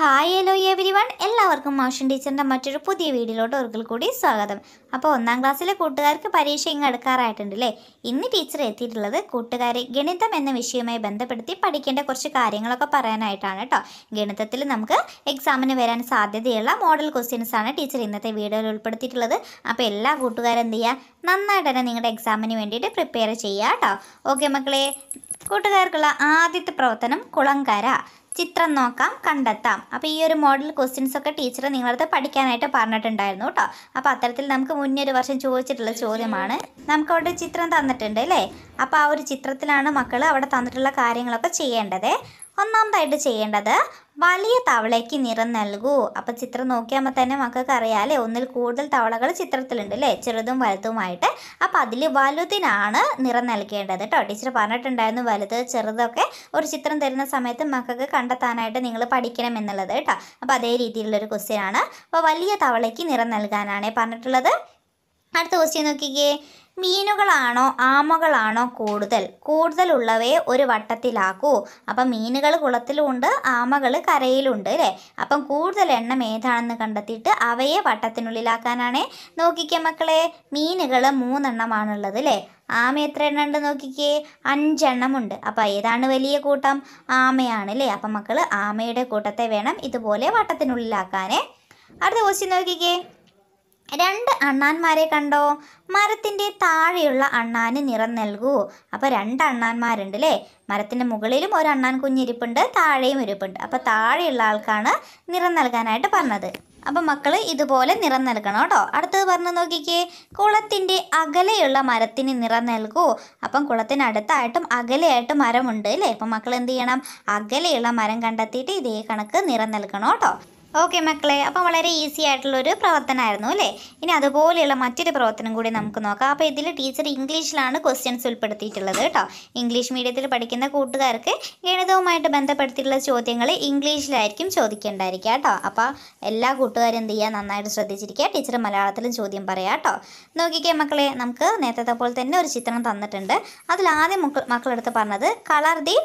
hi hello everyone എല്ലാവർക്കും motion ടീച്ചറിൻ്റെ മറ്റൊരു പുതിയ വീഡിയോയിലോട്ട് ഒരിക്കൽ കൂടി സ്വാഗതം അപ്പോൾ ഒന്നാം ക്ലാസ്സിലെ കൂട്ടുകാർക്ക് പരീക്ഷ ഇങ്ങ് എടുക്കാറായിട്ടുണ്ട് അല്ലേ ഇന്ന് ടീച്ചർ എത്തിയിട്ടുള്ളത് കൂട്ടുകാരെ ഗണിതം എന്ന വിഷയവുമായി ബന്ധപ്പെടുത്തി പഠിക്കേണ്ട കുറച്ച് കാര്യങ്ങളൊക്കെ പറയാനായിട്ടാണ് കേട്ടോ ഗണിതത്തിൽ നമുക്ക് എക്സാമിന് വരാൻ സാധ്യതയുള്ള മോഡൽ ക്വസ്റ്റ്യൻസ് ആണ് ടീച്ചർ ഇന്നത്തെ വീഡിയോയിൽ ഉൾപ്പെടുത്തിയിട്ടുള്ളത് അപ്പോൾ എല്ലാ കൂട്ടുകാരും എന്ത് ചെയ്യുക നന്നായിട്ട് തന്നെ നിങ്ങളുടെ എക്സാമിന് വേണ്ടിയിട്ട് പ്രിപ്പയർ ചെയ്യുക കേട്ടോ ഓക്കെ മക്കളെ കൂട്ടുകാർക്കുള്ള ആദ്യത്തെ പ്രവർത്തനം കുളങ്കര ചിത്രം നോക്കാം കണ്ടെത്താം അപ്പോൾ ഈ ഒരു മോഡൽ ക്വസ്റ്റ്യൻസൊക്കെ ടീച്ചർ നിങ്ങളടുത്ത് പഠിക്കാനായിട്ട് പറഞ്ഞിട്ടുണ്ടായിരുന്നു കേട്ടോ അപ്പോൾ അത്തരത്തിൽ നമുക്ക് മുന്നേ ഒരു വർഷം ചോദിച്ചിട്ടുള്ള ചോദ്യമാണ് നമുക്ക് അവിടെ ചിത്രം തന്നിട്ടുണ്ട് അല്ലേ അപ്പോൾ ആ ഒരു ചിത്രത്തിലാണ് മക്കൾ അവിടെ തന്നിട്ടുള്ള കാര്യങ്ങളൊക്കെ ചെയ്യേണ്ടത് ഒന്നാമതായിട്ട് ചെയ്യേണ്ടത് വലിയ തവളയ്ക്ക് നിറം നൽകൂ അപ്പോൾ ചിത്രം നോക്കിയാൽ തന്നെ മക്കൾക്ക് അറിയാലേ ഒന്നിൽ കൂടുതൽ തവളകൾ ചിത്രത്തിലുണ്ട് അല്ലേ ചെറുതും വലുതുമായിട്ട് അപ്പോൾ അതിൽ വലുതിനാണ് നിറം നൽകേണ്ടത് കേട്ടോ ടീച്ചർ പറഞ്ഞിട്ടുണ്ടായിരുന്നു വലുത് ചെറുതൊക്കെ ഒരു ചിത്രം തരുന്ന സമയത്ത് മക്കൾക്ക് കണ്ടെത്താനായിട്ട് നിങ്ങൾ പഠിക്കണം എന്നുള്ളത് കേട്ടോ അപ്പോൾ അതേ രീതിയിലുള്ളൊരു ക്വസ്റ്റ്യനാണ് ആണ് അപ്പോൾ വലിയ തവളയ്ക്ക് നിറം നൽകാനാണ് പറഞ്ഞിട്ടുള്ളത് അടുത്ത ക്വസ്റ്റ്യൻ നോക്കിക്കേ മീനുകളാണോ ആമകളാണോ കൂടുതൽ കൂടുതലുള്ളവയെ ഒരു വട്ടത്തിലാക്കൂ അപ്പം മീനുകൾ കുളത്തിലുമുണ്ട് ആമകൾ കരയിലുണ്ട് അല്ലേ അപ്പം കൂടുതൽ എണ്ണം ഏതാണെന്ന് കണ്ടെത്തിയിട്ട് അവയെ വട്ടത്തിനുള്ളിലാക്കാനാണേ നോക്കിക്കേ മക്കളെ മീനുകൾ മൂന്നെണ്ണമാണുള്ളത് അല്ലേ ആമ എത്ര എണ്ണം ഉണ്ട് നോക്കിക്കേ അഞ്ചെണ്ണമുണ്ട് അപ്പോൾ ഏതാണ് വലിയ കൂട്ടം ആമയാണ് അല്ലേ അപ്പം മക്കൾ ആമയുടെ കൂട്ടത്തെ വേണം ഇതുപോലെ വട്ടത്തിനുള്ളിലാക്കാനേ അടുത്ത ക്വസ്റ്റ്യൻ നോക്കിക്കേ രണ്ട് അണ്ണാന്മാരെ കണ്ടോ മരത്തിൻ്റെ താഴെയുള്ള അണ്ണാന് നിറം നൽകൂ അപ്പോൾ രണ്ട് അണ്ണാന്മാരുണ്ട് അല്ലേ മരത്തിൻ്റെ മുകളിലും ഒരു അണ്ണാൻ കുഞ്ഞിരിപ്പുണ്ട് താഴെയും ഇരിപ്പുണ്ട് അപ്പോൾ താഴെയുള്ള ആൾക്കാണ് നിറം നൽകാനായിട്ട് പറഞ്ഞത് അപ്പം മക്കൾ ഇതുപോലെ നിറം നൽകണം കേട്ടോ അടുത്തത് പറഞ്ഞു നോക്കിക്കേ കുളത്തിൻ്റെ അകലെയുള്ള മരത്തിന് നിറം നൽകൂ അപ്പം കുളത്തിനടുത്തായിട്ടും അകലെയായിട്ട് മരമുണ്ട് അല്ലേ അപ്പം മക്കൾ എന്ത് ചെയ്യണം അകലെയുള്ള മരം കണ്ടെത്തിയിട്ട് ഇതേ കണക്ക് നിറം നൽകണം കേട്ടോ ഓക്കെ മക്കളെ അപ്പോൾ വളരെ ഈസി ആയിട്ടുള്ളൊരു പ്രവർത്തനമായിരുന്നു അല്ലേ ഇനി അതുപോലെയുള്ള മറ്റൊരു പ്രവർത്തനം കൂടി നമുക്ക് നോക്കാം അപ്പോൾ ഇതിൽ ടീച്ചർ ഇംഗ്ലീഷിലാണ് ക്വസ്റ്റ്യൻസ് ഉൾപ്പെടുത്തിയിട്ടുള്ളത് കേട്ടോ ഇംഗ്ലീഷ് മീഡിയത്തിൽ പഠിക്കുന്ന കൂട്ടുകാർക്ക് ഗണിതവുമായിട്ട് ബന്ധപ്പെടുത്തിയിട്ടുള്ള ചോദ്യങ്ങൾ ഇംഗ്ലീഷിലായിരിക്കും ചോദിക്കേണ്ടായിരിക്കുക കേട്ടോ അപ്പോൾ എല്ലാ കൂട്ടുകാരും എന്ത് ചെയ്യുക നന്നായിട്ട് ശ്രദ്ധിച്ചിരിക്കുക ടീച്ചർ മലയാളത്തിലും ചോദ്യം പറയാം കേട്ടോ നോക്കിക്കേ മക്കളെ നമുക്ക് നേരത്തെ പോലെ തന്നെ ഒരു ചിത്രം തന്നിട്ടുണ്ട് അതിലാദ്യം ആദ്യം മക്കളെടുത്ത് പറഞ്ഞത് കളർ ദി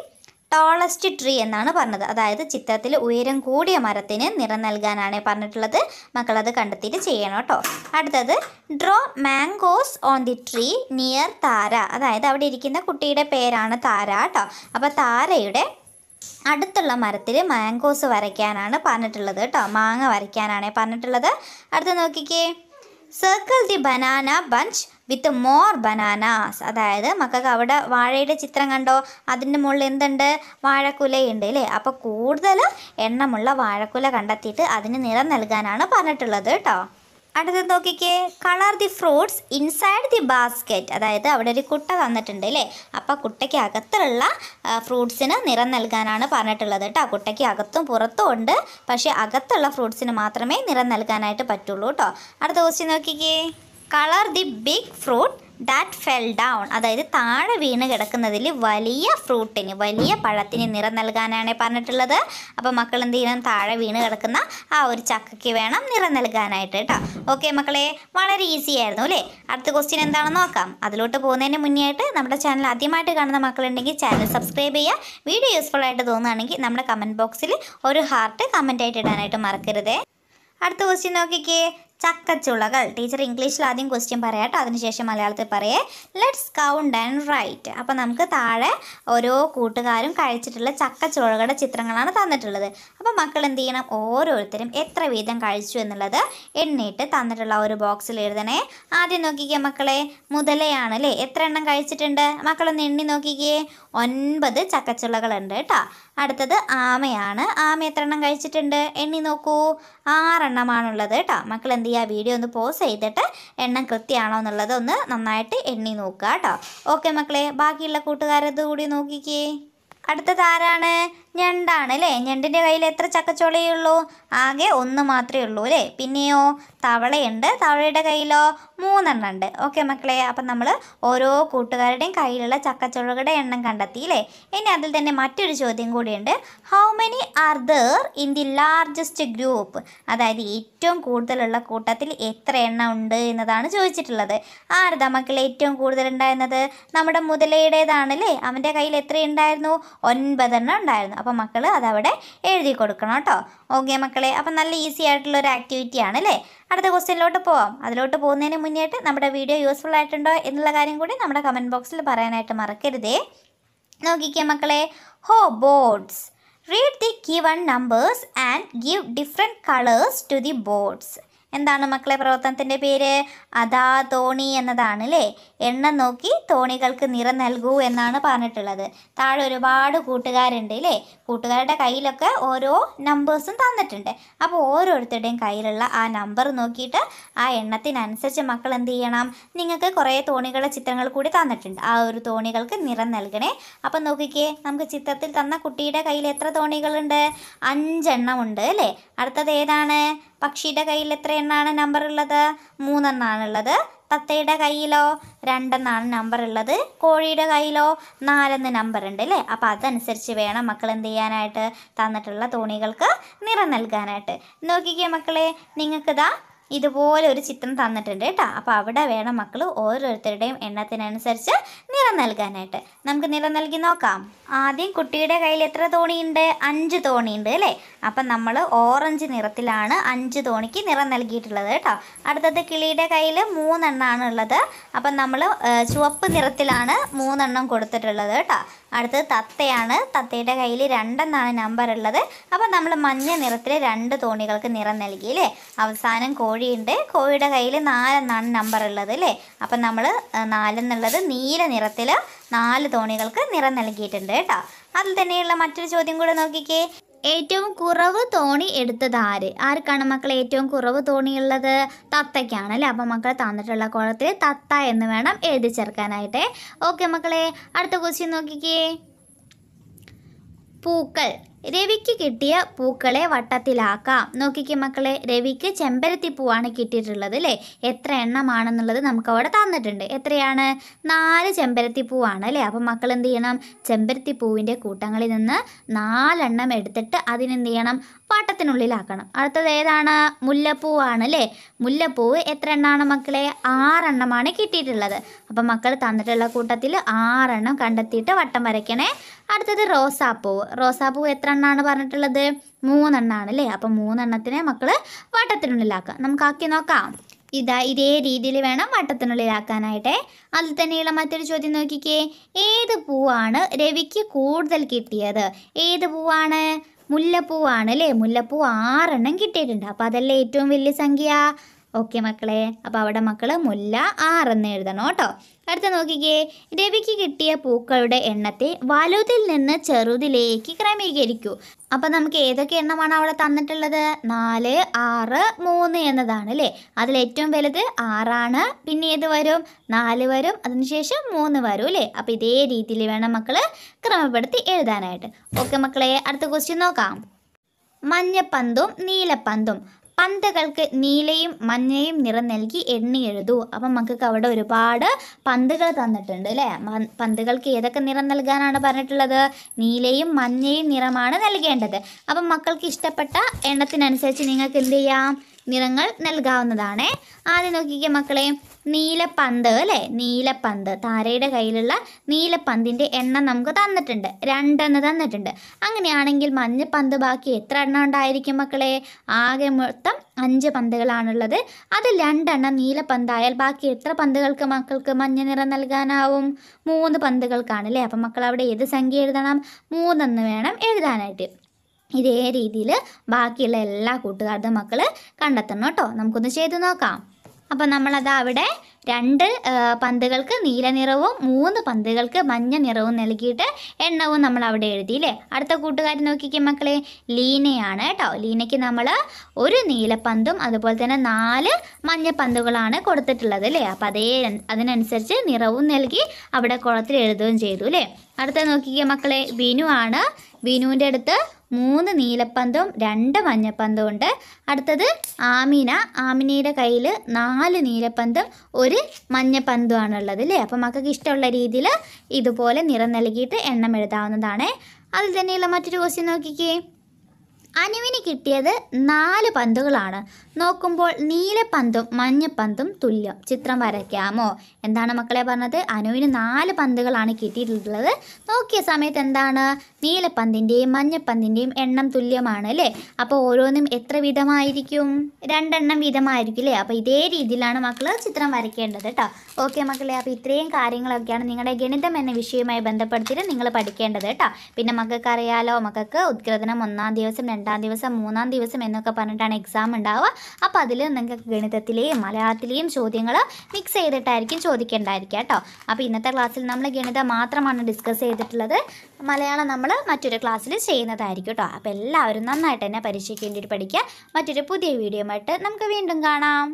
ടോളസ്റ്റ് ട്രീ എന്നാണ് പറഞ്ഞത് അതായത് ചിത്രത്തിൽ ഉയരം കൂടിയ മരത്തിന് നിറം നൽകാനാണ് പറഞ്ഞിട്ടുള്ളത് മക്കളത് കണ്ടെത്തിയിട്ട് ചെയ്യണം കേട്ടോ അടുത്തത് draw mangoes on the tree near there അതായത് അവിടെ ഇരിക്കുന്ന കുട്ടിയുടെ പേരാണ് താര കേട്ടോ അപ്പോൾ താരയുടെ അടുത്തുള്ള മരത്തിൽ മാംഗോസ് വരയ്ക്കാനാണ് പറഞ്ഞിട്ടുള്ളത് കേട്ടോ മാങ്ങ വരയ്ക്കാനാണ് പറഞ്ഞിട്ടുള്ളത് അടുത്ത നോക്കിക്കേ circle the banana bunch with more bananas അതായത് മക്കൾക്ക് അവിടെ വാഴയുടെ ചിത്രം കണ്ടോ അതിൻ്റെ മുകളിൽ എന്തുണ്ട് വാഴക്കുലയുണ്ട് അല്ലേ അപ്പോൾ കൂടുതൽ എണ്ണമുള്ള വാഴക്കുല കണ്ടെത്തിയിട്ട് അതിന് നിറം നൽകാനാണ് പറഞ്ഞിട്ടുള്ളത് കേട്ടോ അടുത്തത് നോക്കിക്കേ colour the fruits inside the basket അതായത് അവിടെ ഒരു കുട്ട തന്നിട്ടുണ്ട് അല്ലേ അപ്പോൾ കുട്ടയ്ക്ക് അകത്തുള്ള ഫ്രൂട്ട്സിന് നിറം നൽകാനാണ് പറഞ്ഞിട്ടുള്ളത് കേട്ടോ കുട്ടയ്ക്ക് അകത്തും പുറത്തും ഉണ്ട് പക്ഷേ അകത്തുള്ള ഫ്രൂട്ട്സിന് മാത്രമേ നിറം നൽകാനായിട്ട് പറ്റുള്ളൂ കേട്ടോ അടുത്ത ക്വസ്റ്റ്യൻ നോക്കിക്കേ colour the big fruit that fell down അതായത് താഴെ വീണ് കിടക്കുന്നതിൽ വലിയ ഫ്രൂട്ടിന് വലിയ പഴത്തിന് നിറം നൽകാനാണ് പറഞ്ഞിട്ടുള്ളത് അപ്പോൾ മക്കൾ എന്ത് ചെയ്യണം താഴെ വീണ് കിടക്കുന്ന ആ ഒരു ചക്കയ്ക്ക് വേണം നിറം നൽകാനായിട്ട് കേട്ടോ ഓക്കെ മക്കളെ വളരെ ഈസി ആയിരുന്നു അല്ലേ അടുത്ത ക്വസ്റ്റ്യൻ എന്താണെന്ന് നോക്കാം അതിലോട്ട് പോകുന്നതിന് മുന്നേ നമ്മുടെ ചാനൽ ആദ്യമായിട്ട് കാണുന്ന മക്കളുണ്ടെങ്കിൽ ചാനൽ സബ്സ്ക്രൈബ് ചെയ്യുക വീഡിയോ യൂസ്ഫുൾ ആയിട്ട് തോന്നുകയാണെങ്കിൽ നമ്മുടെ കമൻറ്റ് ബോക്സിൽ ഒരു ഹാർട്ട് കമൻ്റ് ആയിട്ട് ഇടാനായിട്ട് മറക്കരുതേ അടുത്ത ക്വസ്റ്റ്യൻ നോക്കിക്കേ ചക്കച്ചുളകൾ ടീച്ചർ ഇംഗ്ലീഷിൽ ആദ്യം ക്വസ്റ്റ്യൻ പറയാം കേട്ടോ അതിനുശേഷം മലയാളത്തിൽ പറയേ ലെറ്റ്സ് കൗണ്ട് ആൻഡ് റൈറ്റ് അപ്പോൾ നമുക്ക് താഴെ ഓരോ കൂട്ടുകാരും കഴിച്ചിട്ടുള്ള ചക്കച്ചുളകളുടെ ചിത്രങ്ങളാണ് തന്നിട്ടുള്ളത് അപ്പോൾ മക്കൾ എന്ത് ചെയ്യണം ഓരോരുത്തരും എത്ര വീതം കഴിച്ചു എന്നുള്ളത് എണ്ണിയിട്ട് തന്നിട്ടുള്ള ഒരു ബോക്സിൽ എഴുതണേ ആദ്യം നോക്കിക്കേ മക്കളെ മുതലയാണ് അല്ലേ എത്ര എണ്ണം കഴിച്ചിട്ടുണ്ട് മക്കളൊന്ന് എണ്ണി നോക്കിക്കേ ഒൻപത് ചക്കച്ചുളകളുണ്ട് കേട്ടോ അടുത്തത് ആമയാണ് ആമ എത്ര എണ്ണം കഴിച്ചിട്ടുണ്ട് എണ്ണി നോക്കൂ ആറെണ്ണമാണുള്ളത് കേട്ടോ മക്കൾ എന്ത് ഈ ആ വീഡിയോ ഒന്ന് പോസ് ചെയ്തിട്ട് എണ്ണം കൃത്യമാണോ എന്നുള്ളത് ഒന്ന് നന്നായിട്ട് എണ്ണി നോക്കുക കേട്ടോ ഓക്കെ മക്കളെ ബാക്കിയുള്ള കൂട്ടുകാരത് കൂടി നോക്കിക്കേ അടുത്തത് ആരാണ് ഞണ്ടാണ് അല്ലേ ഞണ്ടിൻ്റെ കയ്യിൽ എത്ര ചക്കച്ചോളയേ ഉള്ളൂ ആകെ ഒന്ന് മാത്രമേ ഉള്ളൂ അല്ലേ പിന്നെയോ തവളയുണ്ട് തവളയുടെ കയ്യിലോ മൂന്നെണ്ണം ഉണ്ട് ഓക്കെ മക്കളെ അപ്പം നമ്മൾ ഓരോ കൂട്ടുകാരുടെയും കയ്യിലുള്ള ചക്കച്ചോളകളുടെ എണ്ണം കണ്ടെത്തി അല്ലേ ഇനി അതിൽ തന്നെ മറ്റൊരു ചോദ്യം കൂടിയുണ്ട് how many are there in the largest group അതായത് ഏറ്റവും കൂടുതലുള്ള കൂട്ടത്തിൽ എത്ര എണ്ണം ഉണ്ട് എന്നതാണ് ചോദിച്ചിട്ടുള്ളത് ആരുതാ മക്കളെ ഏറ്റവും കൂടുതൽ ഉണ്ടായിരുന്നത് നമ്മുടെ അല്ലേ അവൻ്റെ കയ്യിൽ എത്രയുണ്ടായിരുന്നു ഒൻപതെണ്ണം ഉണ്ടായിരുന്നു അപ്പോൾ മക്കൾ അതവിടെ എഴുതി കൊടുക്കണം കേട്ടോ ഓക്കെ മക്കളെ അപ്പോൾ നല്ല ഈസി ആയിട്ടുള്ള ഒരു ആണ് അല്ലേ അടുത്ത ക്വസ്റ്റ്യനിലോട്ട് പോവാം അതിലോട്ട് പോകുന്നതിന് മുന്നേട്ട് നമ്മുടെ വീഡിയോ യൂസ്ഫുൾ ആയിട്ടുണ്ടോ എന്നുള്ള കാര്യം കൂടി നമ്മുടെ കമൻറ്റ് ബോക്സിൽ പറയാനായിട്ട് മറക്കരുതേ നോക്കിക്കേ മക്കളെ ഹോ boards read the given numbers and give different colours to the boards എന്താണ് മക്കളെ പ്രവർത്തനത്തിൻ്റെ പേര് അതാ തോണി എന്നതാണ് അല്ലേ എണ്ണം നോക്കി തോണികൾക്ക് നിറം നൽകൂ എന്നാണ് പറഞ്ഞിട്ടുള്ളത് താഴെ ഒരുപാട് കൂട്ടുകാരുണ്ട് അല്ലേ കൂട്ടുകാരുടെ കയ്യിലൊക്കെ ഓരോ നമ്പേഴ്സും തന്നിട്ടുണ്ട് അപ്പോൾ ഓരോരുത്തരുടെയും കയ്യിലുള്ള ആ നമ്പർ നോക്കിയിട്ട് ആ എണ്ണത്തിനനുസരിച്ച് മക്കൾ എന്ത് ചെയ്യണം നിങ്ങൾക്ക് കുറേ തോണികളുടെ ചിത്രങ്ങൾ കൂടി തന്നിട്ടുണ്ട് ആ ഒരു തോണികൾക്ക് നിറം നൽകണേ അപ്പം നോക്കിക്കേ നമുക്ക് ചിത്രത്തിൽ തന്ന കുട്ടിയുടെ കയ്യിൽ എത്ര തോണികളുണ്ട് അഞ്ചെണ്ണം ഉണ്ട് അല്ലേ അടുത്തത് ഏതാണ് പക്ഷിയുടെ കയ്യിൽ എത്ര എണ്ണാണ് നമ്പർ ഉള്ളത് മൂന്നെണ്ണാണുള്ളത് ഉള്ളത് തത്തയുടെ കയ്യിലോ രണ്ടെന്നാണ് നമ്പർ ഉള്ളത് കോഴിയുടെ കയ്യിലോ നാലെന്ന് നമ്പർ ഉണ്ട് അല്ലേ അപ്പോൾ അതനുസരിച്ച് വേണം മക്കൾ എന്ത് ചെയ്യാനായിട്ട് തന്നിട്ടുള്ള തോണികൾക്ക് നിറം നൽകാനായിട്ട് നോക്കിക്കേ മക്കളെ നിങ്ങൾക്കിതാ ഇതുപോലെ ഒരു ചിത്രം തന്നിട്ടുണ്ട് കേട്ടോ അപ്പോൾ അവിടെ വേണം മക്കൾ ഓരോരുത്തരുടെയും എണ്ണത്തിനനുസരിച്ച് നിറം നൽകാനായിട്ട് നമുക്ക് നിറം നൽകി നോക്കാം ആദ്യം കുട്ടിയുടെ കയ്യിൽ എത്ര തോണിയുണ്ട് അഞ്ച് തോണിയുണ്ട് അല്ലേ അപ്പം നമ്മൾ ഓറഞ്ച് നിറത്തിലാണ് അഞ്ച് തോണിക്ക് നിറം നൽകിയിട്ടുള്ളത് കേട്ടോ അടുത്തത് കിളിയുടെ കയ്യിൽ മൂന്നെണ്ണമാണ് ഉള്ളത് അപ്പം നമ്മൾ ചുവപ്പ് നിറത്തിലാണ് മൂന്നെണ്ണം കൊടുത്തിട്ടുള്ളത് കേട്ടോ അടുത്തത് തത്തയാണ് തത്തയുടെ കയ്യിൽ രണ്ടെന്നാണ് നമ്പർ ഉള്ളത് അപ്പം നമ്മൾ മഞ്ഞ നിറത്തിൽ രണ്ട് തോണികൾക്ക് നിറം നൽകി അല്ലേ അവസാനം കോഴി കോഴിയുണ്ട് കോഴിയുടെ കയ്യിൽ നാലെന്നാണ് നമ്പർ ഉള്ളത് അല്ലേ അപ്പം നമ്മൾ നാലെന്നുള്ളത് നീല നിറത്തിൽ നാല് തോണികൾക്ക് നിറം നൽകിയിട്ടുണ്ട് കേട്ടോ അതിൽ തന്നെയുള്ള മറ്റൊരു ചോദ്യം കൂടെ നോക്കിക്കേ ഏറ്റവും കുറവ് തോണി എടുത്തത് ആര് ആർക്കാണ് മക്കൾ ഏറ്റവും കുറവ് തോണിയുള്ളത് തത്തയ്ക്കാണ് അല്ലേ അപ്പോൾ മക്കൾ തന്നിട്ടുള്ള കുളത്തിൽ തത്ത എന്ന് വേണം എഴുതി ചേർക്കാനായിട്ട് ഓക്കെ മക്കളെ അടുത്ത ക്വസ്റ്റ്യൻ നോക്കിക്കേ പൂക്കൾ രവിക്ക് കിട്ടിയ പൂക്കളെ വട്ടത്തിലാക്കാം നോക്കിക്കേ മക്കളെ രവിക്ക് ചെമ്പരത്തി പൂവാണ് കിട്ടിയിട്ടുള്ളത് അല്ലേ എത്ര എണ്ണമാണെന്നുള്ളത് നമുക്ക് അവിടെ തന്നിട്ടുണ്ട് എത്രയാണ് നാല് ചെമ്പരത്തി പൂവാണ് അല്ലേ അപ്പം മക്കൾ എന്ത് ചെയ്യണം ചെമ്പരത്തി പൂവിൻ്റെ കൂട്ടങ്ങളിൽ നിന്ന് നാലെണ്ണം എടുത്തിട്ട് അതിനെന്ത് ചെയ്യണം വട്ടത്തിനുള്ളിലാക്കണം അടുത്തത് ഏതാണ് മുല്ലപ്പൂവാണ് അല്ലേ മുല്ലപ്പൂവ് എത്ര എണ്ണമാണ് മക്കളെ ആറെണ്ണമാണ് കിട്ടിയിട്ടുള്ളത് അപ്പം മക്കൾ തന്നിട്ടുള്ള കൂട്ടത്തിൽ ആറെണ്ണം കണ്ടെത്തിയിട്ട് വട്ടം വരയ്ക്കണേ അടുത്തത് റോസാപ്പൂവ് റോസാപ്പൂവ് എത്ര എണ്ണമെന്നാണ് പറഞ്ഞിട്ടുള്ളത് മൂന്നെണ്ണാണ് അല്ലേ അപ്പോൾ മൂന്നെണ്ണത്തിനെ മക്കൾ നമുക്ക് ആക്കി നോക്കാം ഇതാ ഇതേ രീതിയിൽ വേണം വട്ടത്തിനുള്ളിലാക്കാനായിട്ടെ അതിൽ തന്നെയുള്ള മറ്റൊരു ചോദ്യം നോക്കിക്കേ ഏത് പൂവാണ് രവിക്ക് കൂടുതൽ കിട്ടിയത് ഏത് പൂവാണ് മുല്ലപ്പൂവാണ് അല്ലേ മുല്ലപ്പൂ ആറെണ്ണം കിട്ടിയിട്ടുണ്ട് അപ്പോൾ അതല്ലേ ഏറ്റവും വലിയ സംഖ്യ ഓക്കെ മക്കളെ അപ്പോൾ അവിടെ മക്കൾ മുല്ല ആറെന്ന് എഴുതണം കേട്ടോ അടുത്ത നോക്കിക്കേ രവിക്ക് കിട്ടിയ പൂക്കളുടെ എണ്ണത്തെ വലുതിൽ നിന്ന് ചെറുതിലേക്ക് ക്രമീകരിക്കൂ അപ്പോൾ നമുക്ക് ഏതൊക്കെ എണ്ണമാണ് അവിടെ തന്നിട്ടുള്ളത് നാല് ആറ് മൂന്ന് എന്നതാണ് അല്ലേ അതിൽ ഏറ്റവും വലുത് ആറാണ് പിന്നെ ഏത് വരും നാല് വരും അതിനുശേഷം മൂന്ന് വരും അല്ലേ അപ്പോൾ ഇതേ രീതിയിൽ വേണം മക്കൾ ക്രമപ്പെടുത്തി എഴുതാനായിട്ട് ഓക്കെ മക്കളെ അടുത്ത ക്വസ്റ്റ്യൻ നോക്കാം മഞ്ഞപ്പന്തും നീലപ്പന്തും പന്തുകൾക്ക് നീലയും മഞ്ഞയും നിറം നൽകി എണ്ണി എഴുതൂ അപ്പം മക്കൾക്ക് അവിടെ ഒരുപാട് പന്തുകൾ തന്നിട്ടുണ്ട് അല്ലേ പന്തുകൾക്ക് ഏതൊക്കെ നിറം നൽകാനാണ് പറഞ്ഞിട്ടുള്ളത് നീലയും മഞ്ഞയും നിറമാണ് നൽകേണ്ടത് അപ്പം മക്കൾക്ക് ഇഷ്ടപ്പെട്ട എണ്ണത്തിനനുസരിച്ച് നിങ്ങൾക്ക് എന്ത് ചെയ്യാം നിറങ്ങൾ നൽകാവുന്നതാണ് ആദ്യം നോക്കിക്കേ മക്കളെ നീലപ്പന്ത് അല്ലേ നീലപ്പന്ത് താരയുടെ കയ്യിലുള്ള നീലപ്പന്തിൻ്റെ എണ്ണം നമുക്ക് തന്നിട്ടുണ്ട് രണ്ടെണ്ണം തന്നിട്ടുണ്ട് അങ്ങനെയാണെങ്കിൽ മഞ്ഞപ്പന്ത് ബാക്കി എത്ര എണ്ണം ഉണ്ടായിരിക്കും മക്കളെ ആകെ മൊത്തം അഞ്ച് പന്തുകളാണുള്ളത് അത് രണ്ടെണ്ണം നീലപ്പന്തായാൽ ബാക്കി എത്ര പന്തുകൾക്ക് മക്കൾക്ക് മഞ്ഞ നിറം നൽകാനാവും മൂന്ന് പന്തുകൾക്കാണ് അല്ലേ അപ്പം മക്കൾ അവിടെ ഏത് സംഖ്യ എഴുതണം മൂന്നെന്ന് വേണം എഴുതാനായിട്ട് ഇതേ രീതിയിൽ ബാക്കിയുള്ള എല്ലാ കൂട്ടുകാരുടെ മക്കൾ കണ്ടെത്തണം കേട്ടോ നമുക്കൊന്ന് ചെയ്ത് നോക്കാം അപ്പോൾ നമ്മളത് അവിടെ രണ്ട് പന്തുകൾക്ക് നീല നിറവും മൂന്ന് പന്തുകൾക്ക് മഞ്ഞ നിറവും നൽകിയിട്ട് എണ്ണവും നമ്മൾ അവിടെ എഴുതി അല്ലേ അടുത്ത കൂട്ടുകാർ നോക്കിക്കേ മക്കളെ ലീനയാണ് കേട്ടോ ലീനയ്ക്ക് നമ്മൾ ഒരു നീലപ്പന്തും അതുപോലെ തന്നെ നാല് മഞ്ഞ പന്തുകളാണ് കൊടുത്തിട്ടുള്ളത് അല്ലേ അപ്പോൾ അതേ അതിനനുസരിച്ച് നിറവും നൽകി അവിടെ കുളത്തിൽ എഴുതുകയും ചെയ്തു അല്ലേ അടുത്ത നോക്കിക്കേ മക്കളെ ബിനു ആണ് ബിനുവിൻ്റെ അടുത്ത് മൂന്ന് നീലപ്പന്തവും രണ്ട് മഞ്ഞപ്പന്തവും ഉണ്ട് അടുത്തത് ആമിന ആമിനയുടെ കയ്യിൽ നാല് നീലപ്പന്തം ഒരു മഞ്ഞപ്പന്തമാണ് ആണുള്ളത് അല്ലേ അപ്പോൾ മക്കൾക്ക് ഇഷ്ടമുള്ള രീതിയിൽ ഇതുപോലെ നിറം നൽകിയിട്ട് എണ്ണം എഴുതാവുന്നതാണ് അതിൽ തന്നെയുള്ള മറ്റൊരു ക്വസ്റ്റ്യൻ നോക്കിക്കേ അനുവിന് കിട്ടിയത് നാല് പന്തുകളാണ് നോക്കുമ്പോൾ നീല പന്തും മഞ്ഞപ്പന്തും തുല്യം ചിത്രം വരയ്ക്കാമോ എന്താണ് മക്കളെ പറഞ്ഞത് അനുവിന് നാല് പന്തുകളാണ് കിട്ടിയിട്ടുള്ളത് നോക്കിയ സമയത്ത് എന്താണ് നീലപ്പന്തിൻ്റെയും മഞ്ഞപ്പന്തിൻ്റെയും എണ്ണം തുല്യമാണ് അല്ലേ അപ്പോൾ ഓരോന്നും എത്ര വിധമായിരിക്കും രണ്ടെണ്ണം വിധമായിരിക്കും അല്ലേ അപ്പോൾ ഇതേ രീതിയിലാണ് മക്കൾ ചിത്രം വരയ്ക്കേണ്ടത് കേട്ടോ ഓക്കെ മക്കളെ അപ്പോൾ ഇത്രയും കാര്യങ്ങളൊക്കെയാണ് നിങ്ങളുടെ ഗണിതം എന്ന വിഷയവുമായി ബന്ധപ്പെടുത്തിയിട്ട് നിങ്ങൾ പഠിക്കേണ്ടത് കേട്ടോ പിന്നെ മക്കൾക്ക് അറിയാലോ മക്കൾക്ക് ഉദ്ഗ്രഥനം ഒന്നാം ദിവസം രണ്ടാം ദിവസം മൂന്നാം ദിവസം എന്നൊക്കെ പറഞ്ഞിട്ടാണ് എക്സാം ഉണ്ടാവുക അപ്പോൾ അതിൽ നിങ്ങൾക്ക് ഗണിതത്തിലെയും മലയാളത്തിലെയും ചോദ്യങ്ങൾ മിക്സ് ചെയ്തിട്ടായിരിക്കും ചോദിക്കേണ്ടായിരിക്കും കേട്ടോ അപ്പോൾ ഇന്നത്തെ ക്ലാസ്സിൽ നമ്മൾ ഗണിതം മാത്രമാണ് ഡിസ്കസ് ചെയ്തിട്ടുള്ളത് മലയാളം നമ്മൾ മറ്റൊരു ക്ലാസ്സിൽ ചെയ്യുന്നതായിരിക്കും കേട്ടോ അപ്പോൾ എല്ലാവരും നന്നായിട്ട് തന്നെ പരീക്ഷയ്ക്ക് വേണ്ടിയിട്ട് പഠിക്കുക മറ്റൊരു പുതിയ വീഡിയോ ആയിട്ട് നമുക്ക് വീണ്ടും കാണാം